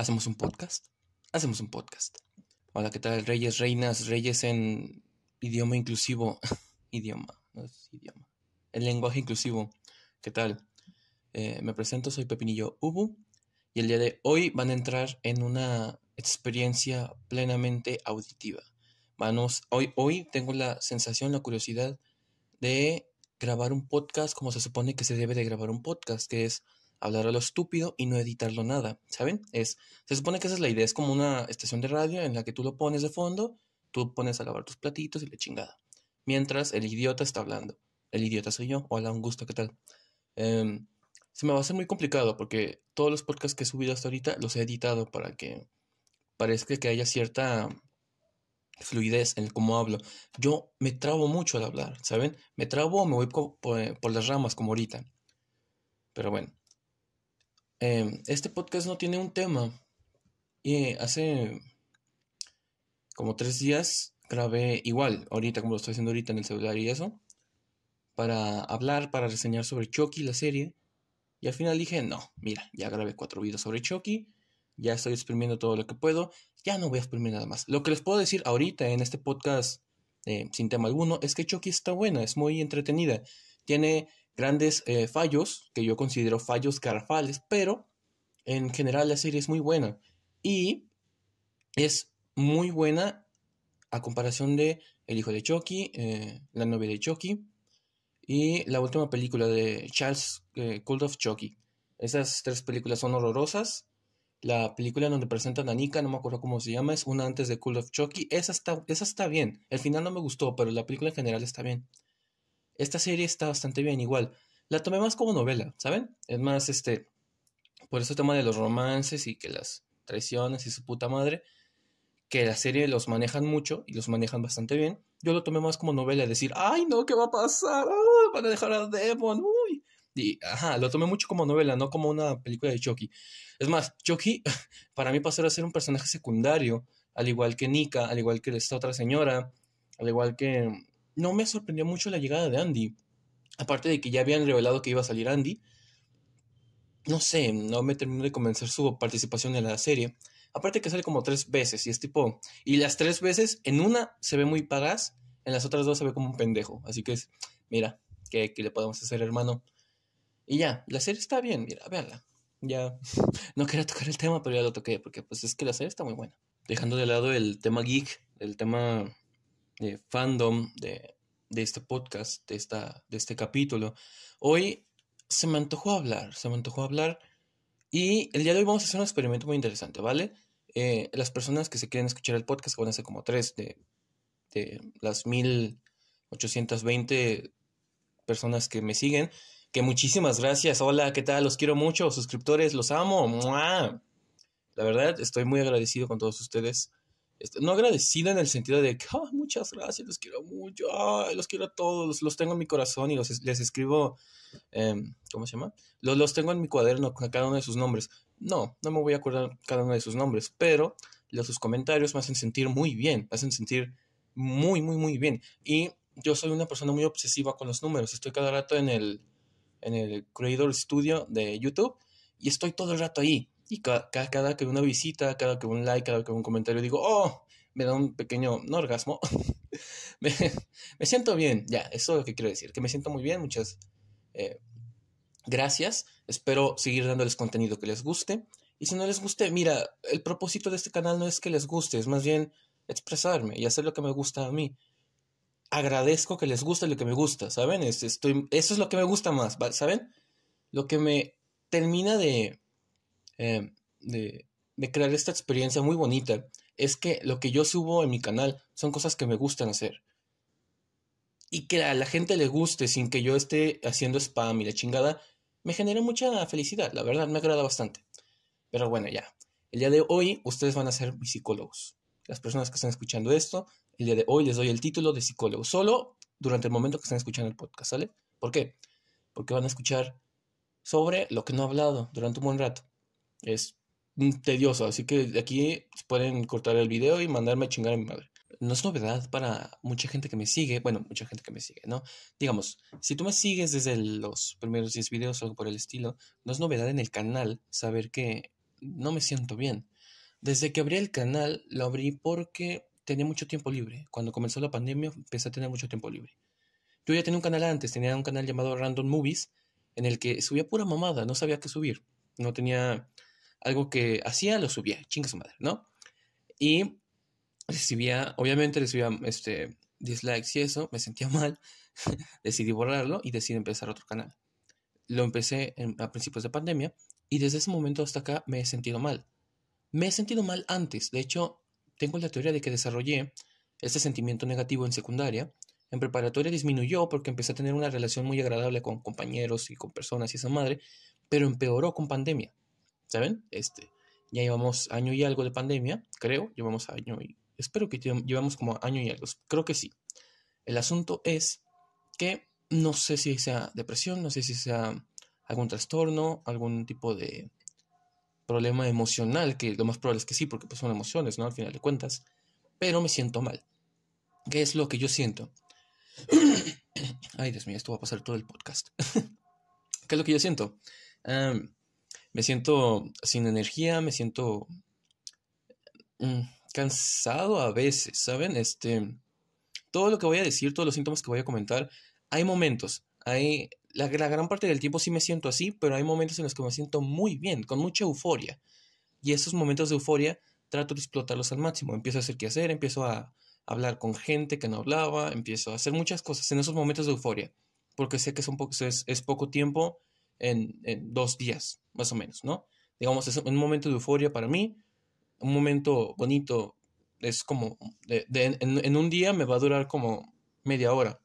¿Hacemos un podcast? Hacemos un podcast. Hola, ¿qué tal? Reyes, reinas, reyes en idioma inclusivo. idioma, no es idioma. El lenguaje inclusivo. ¿Qué tal? Eh, me presento, soy Pepinillo Ubu. Y el día de hoy van a entrar en una experiencia plenamente auditiva. Manos, hoy, hoy tengo la sensación, la curiosidad de grabar un podcast como se supone que se debe de grabar un podcast, que es hablar a lo estúpido y no editarlo nada, ¿saben? Es, se supone que esa es la idea, es como una estación de radio en la que tú lo pones de fondo, tú pones a lavar tus platitos y la chingada. Mientras el idiota está hablando. El idiota soy yo. Hola, un gusto, ¿qué tal? Em, se me va a hacer muy complicado porque todos los podcasts que he subido hasta ahorita los he editado para que parezca que haya cierta fluidez en cómo hablo. Yo me trabo mucho al hablar, ¿saben? Me trabo o me voy por las ramas como ahorita. Pero bueno. Em, este podcast no tiene un tema. Y hace como tres días grabé igual, ahorita como lo estoy haciendo ahorita en el celular y eso, para hablar, para reseñar sobre Chucky, la serie. Y al final dije, no, mira, ya grabé cuatro videos sobre Chucky, ya estoy exprimiendo todo lo que puedo, ya no voy a exprimir nada más. Lo que les puedo decir ahorita en este podcast, eh, sin tema alguno, es que Chucky está buena, es muy entretenida, tiene grandes eh, fallos, que yo considero fallos carafales pero en general la serie es muy buena. Y es muy buena a comparación de El hijo de Chucky, eh, La novia de Chucky y la última película de Charles eh, Cold of Chucky. Esas tres películas son horrorosas. La película donde presentan a Nika, no me acuerdo cómo se llama, es una antes de Cold of Chucky. Esa está, esa está bien. El final no me gustó, pero la película en general está bien esta serie está bastante bien, igual. La tomé más como novela, ¿saben? Es más, este, por eso tema de los romances y que las traiciones y su puta madre, que la serie los manejan mucho y los manejan bastante bien. Yo lo tomé más como novela, decir, ay no, ¿qué va a pasar? Ah, van a dejar a Devon, uy. Y, ajá, lo tomé mucho como novela, no como una película de Chucky. Es más, Chucky para mí pasó a ser un personaje secundario, al igual que Nika, al igual que esta otra señora, al igual que no me sorprendió mucho la llegada de Andy. Aparte de que ya habían revelado que iba a salir Andy. No sé, no me terminó de convencer su participación en la serie. Aparte que sale como tres veces y es tipo... Y las tres veces, en una se ve muy pagaz, en las otras dos se ve como un pendejo. Así que es, mira, ¿qué, qué le podemos hacer, hermano? Y ya, la serie está bien, mira, véanla. Ya, no quería tocar el tema, pero ya lo toqué, porque pues es que la serie está muy buena. Dejando de lado el tema geek, el tema de fandom de, este podcast, de, esta, de este capítulo, hoy se me antojó hablar, se me antojó hablar y el día de hoy vamos a hacer un experimento muy interesante, ¿vale? Eh, las personas que se quieren escuchar el podcast, que van a ser como tres de, de las 1820 personas que me siguen, que muchísimas gracias. Hola, ¿qué tal? Los quiero mucho, suscriptores, los amo. La verdad, estoy muy agradecido con todos ustedes. Este, no agradecida en el sentido de que, muchas gracias, los quiero mucho, los quiero a todos, los tengo en mi corazón y los, les escribo, em, ¿cómo se llama? Los, los tengo en mi cuaderno con cada uno de sus nombres. No, no me voy a acordar cada uno de sus nombres, pero los, sus comentarios me hacen sentir muy bien, me hacen sentir muy, muy, muy bien. Y yo soy una persona muy obsesiva con los números, estoy cada rato en el, en el Creator Studio de YouTube y estoy todo el rato ahí y cada, cada que una visita, cada que un like, cada que un comentario, digo, oh, me da un pequeño, orgasmo, me, siento bien, ya, eso es lo que quiero decir, que me siento muy bien, muchas eh, gracias, espero seguir dándoles contenido que les guste, y si no les guste, mira, el propósito de este canal no es que les guste, es más bien expresarme y hacer lo que me gusta a mí. Agradezco que les guste lo que me gusta, ¿saben? estoy, eso es lo que me gusta más, ¿saben? Lo que me termina de eh, de, crear esta experiencia muy bonita es que lo que yo subo en mi canal son cosas que me gustan hacer. Y que a la gente le guste sin que yo esté haciendo spam y la chingada, me genera mucha felicidad, la verdad, me agrada bastante. Pero bueno, ya. El día de hoy ustedes van a ser psicólogos. Las personas que están escuchando esto, el día de hoy les doy el título de psicólogo, solo durante el momento que están escuchando el podcast, ¿sale? ¿Por qué? Porque van a escuchar sobre lo que no he hablado durante un buen rato. Es tedioso, así que aquí pueden cortar el video y mandarme a chingar a mi madre. No es novedad para mucha gente que me sigue, bueno, mucha gente que me sigue, ¿no? Digamos, si tú me sigues desde los primeros 10 videos o algo por el estilo, no es novedad en el canal saber que no me siento bien. Desde que abrí el canal, lo abrí porque tenía mucho tiempo libre. Cuando comenzó la pandemia, empecé a tener mucho tiempo libre. Yo ya tenía un canal antes, tenía un canal llamado Random Movies, en el que subía pura mamada, no sabía qué subir. No tenía algo que hacía, lo subía, chinga su madre, ¿no? Y recibía, obviamente recibía este, dislikes y eso, me sentía mal, decidí borrarlo y decidí empezar otro canal. Lo empecé a principios de pandemia y desde ese momento hasta acá me he sentido mal. Me he sentido mal antes, de hecho, tengo la teoría de que desarrollé este sentimiento negativo en secundaria. En preparatoria disminuyó porque empecé a tener una relación muy agradable con compañeros y con personas y esa madre, pero empeoró con pandemia. ¿saben? Este, ya llevamos año y algo de pandemia, creo, llevamos año y... Espero que llevamos como año y algo, creo que sí. El asunto es que no sé si sea depresión, no sé si sea algún trastorno, algún tipo de problema emocional, que lo más probable es que sí, porque pues son emociones, ¿no? Al final de cuentas, pero me siento mal. ¿Qué es lo que yo siento? Ay, Dios mío, esto va a pasar todo el podcast. ¿Qué es lo que yo siento? me siento sin energía, me siento mm, cansado a veces, ¿saben? Este, todo lo que voy a decir, todos los síntomas que voy a comentar, hay momentos, hay, la, gran parte del tiempo sí me siento así, pero hay momentos en los que me siento muy bien, con mucha euforia. Y esos momentos de euforia trato de explotarlos al máximo. Empiezo a hacer qué hacer, empiezo a hablar con gente que no hablaba, empiezo a hacer muchas cosas en esos momentos de euforia, porque sé que es poco tiempo en, dos días, más o menos, ¿no? Digamos, es un momento de euforia para mí, un momento bonito, es como, en, un día me va a durar como media hora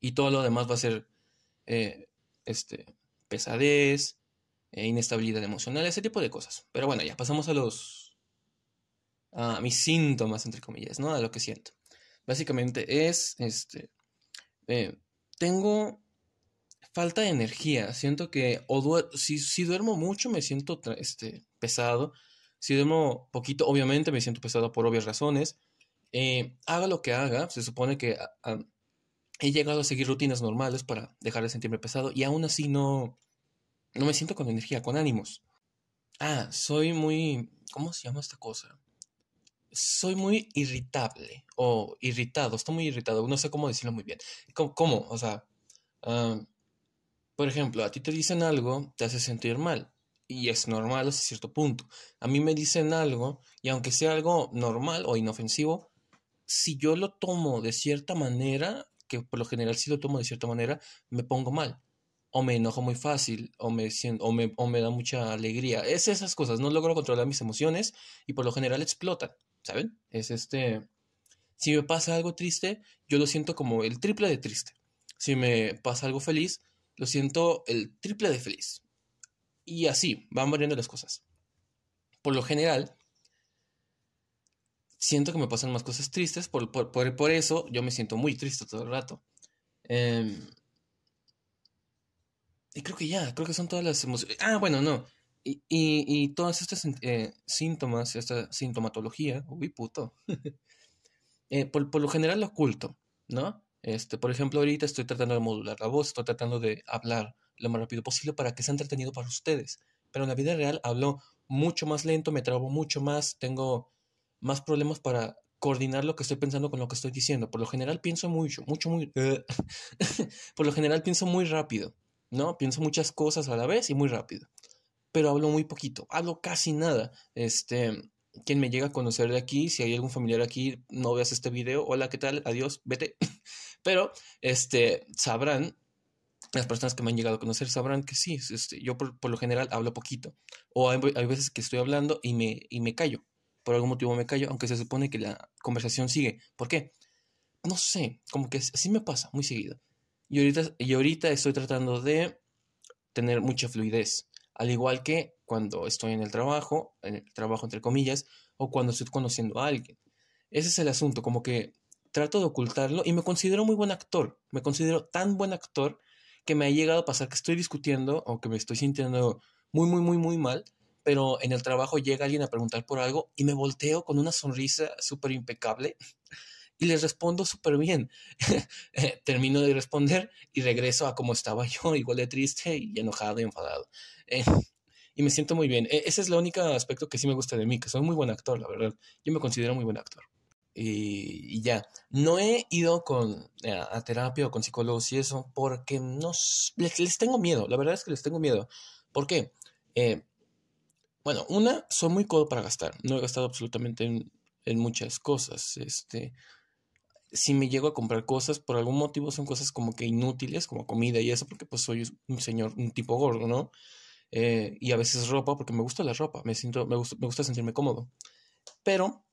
y todo lo demás va a ser eh, este, pesadez, eh, inestabilidad emocional, ese tipo de cosas. Pero bueno, ya pasamos a los, a mis síntomas, entre comillas, ¿no? A lo que siento. Básicamente es, este, eh, tengo falta de energía. Siento que o si, si, duermo mucho me siento este, pesado. Si duermo poquito, obviamente me siento pesado por obvias razones. Eh, haga lo que haga, se supone que ah, ah, he llegado a seguir rutinas normales para dejar de sentirme pesado y aún así no, no me siento con energía, con ánimos. Ah, soy muy... ¿Cómo se llama esta cosa? Soy muy irritable o irritado, estoy muy irritado, no sé cómo decirlo muy bien. ¿Cómo? O sea, ah, por ejemplo, a ti te dicen algo, te hace sentir mal. Y es normal hasta cierto punto. A mí me dicen algo, y aunque sea algo normal o inofensivo, si yo lo tomo de cierta manera, que por lo general si lo tomo de cierta manera, me pongo mal. O me enojo muy fácil, o me, siento, o me, o me da mucha alegría. Es esas cosas, no logro controlar mis emociones y por lo general explotan, ¿saben? Es este... Si me pasa algo triste, yo lo siento como el triple de triste. Si me pasa algo feliz, lo siento el triple de feliz. Y así van variando las cosas. Por lo general, siento que me pasan más cosas tristes, por, por, eso yo me siento muy triste todo el rato. Em, y creo que ya, creo que son todas las emociones. Ah, bueno, no. Y, y, y todas estas eh, síntomas, esta sintomatología, uy, puto. Eh, por, por, lo general lo oculto, ¿no? Este, por ejemplo, ahorita estoy tratando de modular la voz, estoy tratando de hablar lo más rápido posible para que sea entretenido para ustedes. Pero en la vida real hablo mucho más lento, me trabo mucho más, tengo más problemas para coordinar lo que estoy pensando con lo que estoy diciendo. Por lo general pienso mucho, mucho, muy... Eh, por lo general pienso muy rápido, ¿no? Pienso muchas cosas a la vez y muy rápido. Pero hablo muy poquito, hablo casi nada. Este, quien me llega a conocer de aquí, si hay algún familiar aquí, no veas este video, hola, ¿qué tal? Adiós, vete. Pero este, sabrán, las personas que me han llegado a conocer sabrán que sí, este, yo por, lo general hablo poquito. O hay, veces que estoy hablando y me, y me callo. Por algún motivo me callo, aunque se supone que la conversación sigue. ¿Por qué? No sé, como que así me pasa muy seguido. Y ahorita, y ahorita estoy tratando de tener mucha fluidez. Al igual que cuando estoy en el trabajo, en el trabajo entre comillas, o cuando estoy conociendo a alguien. Ese es el asunto, como que trato de ocultarlo y me considero muy buen actor. Me considero tan buen actor que me ha llegado a pasar que estoy discutiendo o que me estoy sintiendo muy, muy, muy, muy mal, pero en el trabajo llega alguien a preguntar por algo y me volteo con una sonrisa súper impecable y le respondo súper bien. Termino de responder y regreso a como estaba yo, igual de triste y enojado y enfadado. Eh, y me siento muy bien. E-, ese es el único aspecto que sí me gusta de mí, que soy muy buen actor, la verdad. Yo me considero muy buen actor y, ya. No he ido con, eh, a, terapia o con psicólogos y eso porque no, les, tengo miedo, la verdad es que les tengo miedo. ¿Por qué? Eh, bueno, una, soy muy codo para gastar. No he gastado absolutamente en, muchas cosas. Este, si me llego a comprar cosas, por algún motivo son cosas como que inútiles, como comida y eso, porque pues soy un señor, un tipo gordo, ¿no? Eh, y a veces ropa, porque me gusta la ropa, me, siento, me, me gusta sentirme cómodo. Pero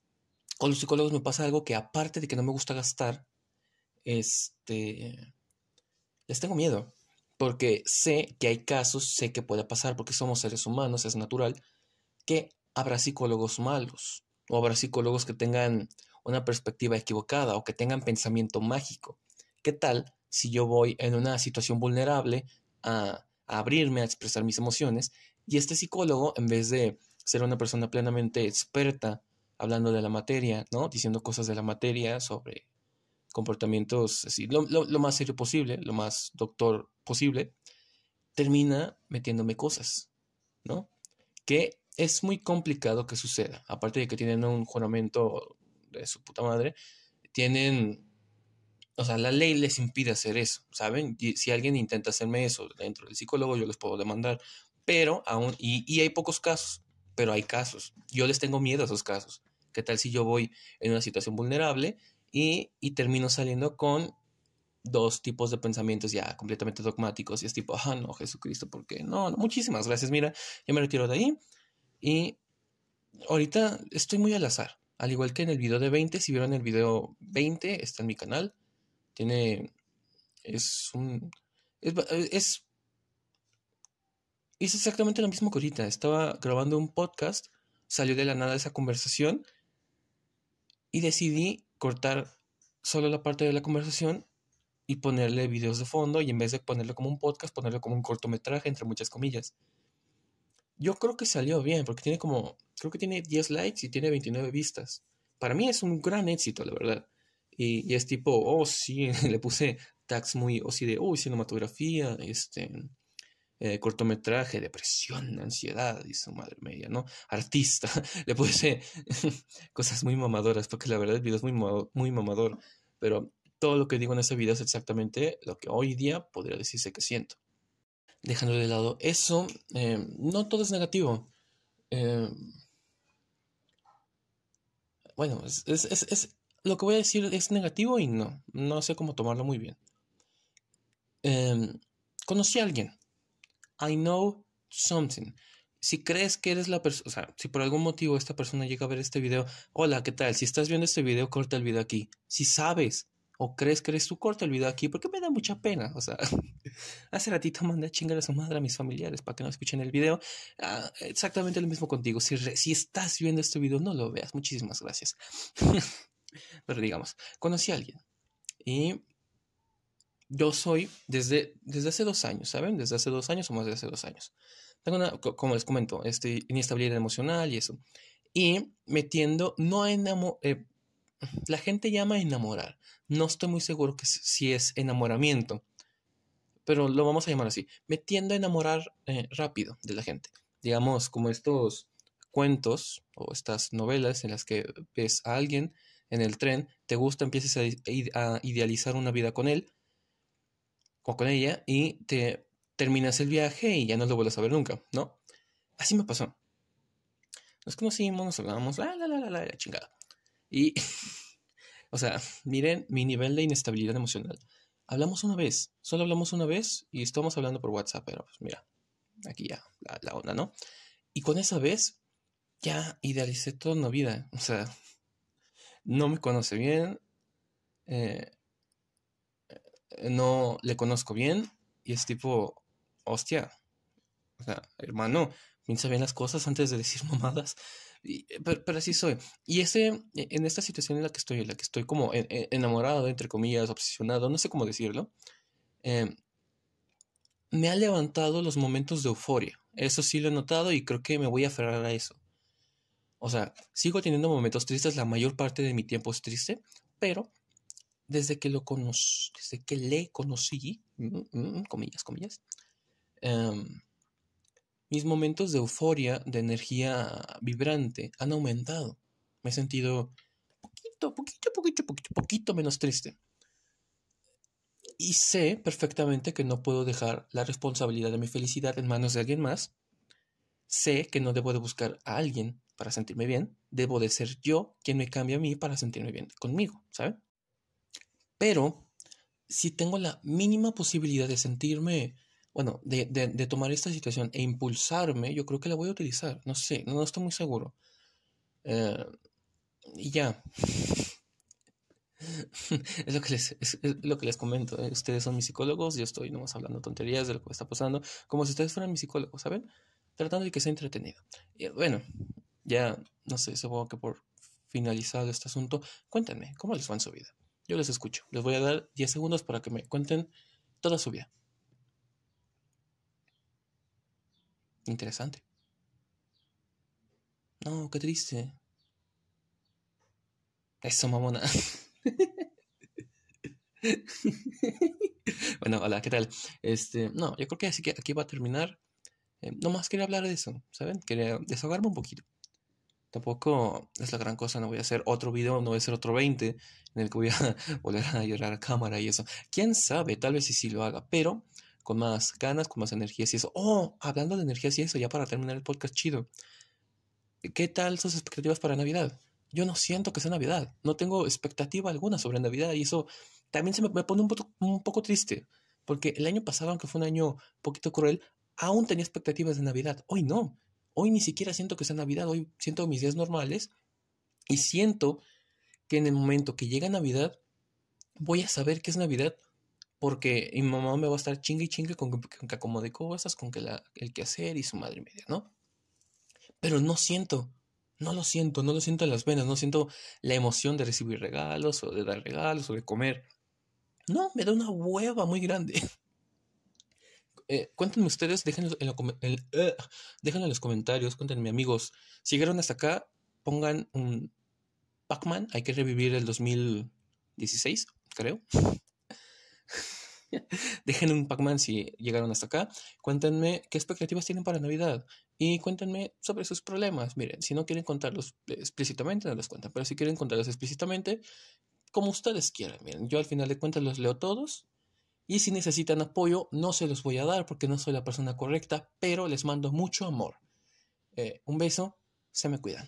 con los psicólogos me pasa algo que aparte de que no me gusta gastar, este, les tengo miedo, porque sé que hay casos, sé que puede pasar, porque somos seres humanos, es natural, que habrá psicólogos malos, o habrá psicólogos que tengan una perspectiva equivocada, o que tengan pensamiento mágico. ¿Qué tal si yo voy en una situación vulnerable a abrirme, a expresar mis emociones, y este psicólogo, en vez de ser una persona plenamente experta, hablando de la materia, ¿no? Diciendo cosas de la materia sobre comportamientos así, lo, más serio posible, lo más doctor posible, termina metiéndome cosas, ¿no? Que es muy complicado que suceda. Aparte de que tienen un juramento de su puta madre, tienen, o sea, la ley les impide hacer eso, ¿saben? si alguien intenta hacerme eso dentro del psicólogo, yo les puedo demandar, pero aún, y hay pocos casos, pero hay casos. Yo les tengo miedo a esos casos. ¿Qué tal si yo voy en una situación vulnerable y, termino saliendo con dos tipos de pensamientos ya completamente dogmáticos y es tipo, ah, no, Jesucristo, ¿por qué? No, muchísimas gracias, mira, ya me retiro de ahí y ahorita estoy muy al azar, al igual que en el video de 20, si vieron el video 20, está en mi canal, tiene, es un, es, es, exactamente lo mismo que ahorita, estaba grabando un podcast, salió de la nada esa conversación y decidí cortar solo la parte de la conversación y ponerle videos de fondo y en vez de ponerlo como un podcast, ponerlo como un cortometraje, entre muchas comillas. Yo creo que salió bien, porque tiene como, creo que tiene 10 likes y tiene 29 vistas. Para mí es un gran éxito, la verdad. Y, es tipo, oh sí, le puse tags muy, o oh, sí, de, cinematografía, este, eh, cortometraje, depresión, ansiedad, y su madre media, ¿no? Artista, le puede ser cosas muy mamadoras, porque la verdad el video es muy, muy mamador, pero todo lo que digo en ese video es exactamente lo que hoy día podría decirse que siento. Dejando de lado eso, eh, no todo es negativo. Eh, bueno, es, lo que voy a decir es negativo y no, no sé cómo tomarlo muy bien. conocí a alguien I know something. Si crees que eres la persona, o sea, si por algún motivo esta persona llega a ver este video, hola, ¿qué tal? Si estás viendo este video, corta el video aquí. Si sabes o crees que eres tú, corta el video aquí, porque me da mucha pena. O sea, hace ratito mandé a chingar a su madre a mis familiares para que no escuchen el video. Ah, exactamente lo mismo contigo. Si, si estás viendo este video, no lo veas. Muchísimas gracias. Pero digamos, conocí a alguien y yo soy desde, desde hace dos años, ¿saben? Desde hace dos años o más de hace dos años. Tengo una, como les comento, este, inestabilidad emocional y eso. Y metiendo, no a eh, la gente llama enamorar. No estoy muy seguro que si es enamoramiento, pero lo vamos a llamar así. Metiendo a enamorar eh, rápido de la gente. Digamos, como estos cuentos o estas novelas en las que ves a alguien en el tren, te gusta, empiezas a idealizar una vida con él o con ella y te terminas el viaje y ya no lo vuelves a ver nunca, ¿no? Así me pasó. Nos conocimos, nos hablamos la, la, la, la, la, la chingada. Y, o sea, miren mi nivel de inestabilidad emocional. Hablamos una vez, solo hablamos una vez y estamos hablando por WhatsApp, pero pues mira, aquí ya la, la onda, ¿no? Y con esa vez ya idealicé toda una vida, o sea, no me conoce bien, eh, no le conozco bien y es tipo, hostia, o sea, hermano, piensa bien las cosas antes de decir mamadas. Y, eh, pero, así soy. Y ese, e, en esta situación en la que estoy, en la que estoy como enamorado, entre comillas, obsesionado, no sé cómo decirlo, eh, me ha levantado los momentos de euforia. Eso sí lo he notado y creo que me voy a aferrar a eso. O sea, sigo teniendo momentos tristes, la mayor parte de mi tiempo es triste, pero desde que lo conocí, desde que le conocí, mm, mm, comillas, comillas, em, mis momentos de euforia, de energía vibrante, han aumentado. Me he sentido poquito, poquito, poquito, poquito, poquito menos triste. Y sé perfectamente que no puedo dejar la responsabilidad de mi felicidad en manos de alguien más. Sé que no debo de buscar a alguien para sentirme bien. Debo de ser yo quien me cambie a mí para sentirme bien conmigo, ¿sabes? Pero si tengo la mínima posibilidad de sentirme, bueno, de, tomar esta situación e impulsarme, yo creo que la voy a utilizar. No sé, no, estoy muy seguro. Eh, y ya. es, lo que les, lo que les comento. Eh, ustedes son mis psicólogos, yo estoy nomás hablando tonterías de lo que está pasando, como si ustedes fueran mis psicólogos, ¿saben? Tratando de que sea entretenido. Y, bueno, ya, no sé, supongo que por finalizado este asunto, cuéntenme, ¿cómo les va en su vida? Yo les escucho. Les voy a dar 10 segundos para que me cuenten toda su vida. Interesante. No, qué triste. Eso, mamona. bueno, hola, ¿qué tal? Este, no, yo creo que así que aquí va a terminar. Eh, no más quería hablar de eso, ¿saben? Quería desahogarme un poquito tampoco es la gran cosa, no voy a hacer otro video, no voy a hacer otro 20 en el que voy a volver a llorar a cámara y eso. ¿Quién sabe? Tal vez sí, sí lo haga, pero con más ganas, con más energías y eso. Oh, hablando de energías y eso, ya para terminar el podcast chido. ¿Qué tal sus expectativas para Navidad? Yo no siento que sea Navidad, no tengo expectativa alguna sobre Navidad y eso también se me, pone un poco, un poco triste, porque el año pasado, aunque fue un año un poquito cruel, aún tenía expectativas de Navidad. Hoy no. Hoy ni siquiera siento que sea Navidad, hoy siento mis días normales y siento que en el momento que llega Navidad voy a saber que es Navidad porque mi mamá me va a estar chingue y chingue con que, acomode cosas, con que la, el quehacer y su madre media, ¿no? Pero no siento, no lo siento, no lo siento en las venas, no siento la emoción de recibir regalos o de dar regalos o de comer. No, me da una hueva muy grande. Eh, cuéntenme ustedes, déjenlo en, eh, déjenlo en, los comentarios, cuéntenme amigos, si llegaron hasta acá, pongan un Pac-Man, hay que revivir el 2016, creo. Dejen un Pac-Man si llegaron hasta acá. Cuéntenme qué expectativas tienen para Navidad. Y cuéntenme sobre sus problemas. Miren, si no quieren contarlos explícitamente, no los cuentan. Pero si quieren contarlos explícitamente, como ustedes quieran. Miren, yo al final de cuentas los leo todos. Y si necesitan apoyo, no se los voy a dar porque no soy la persona correcta, pero les mando mucho amor. Eh, un beso, se me cuidan.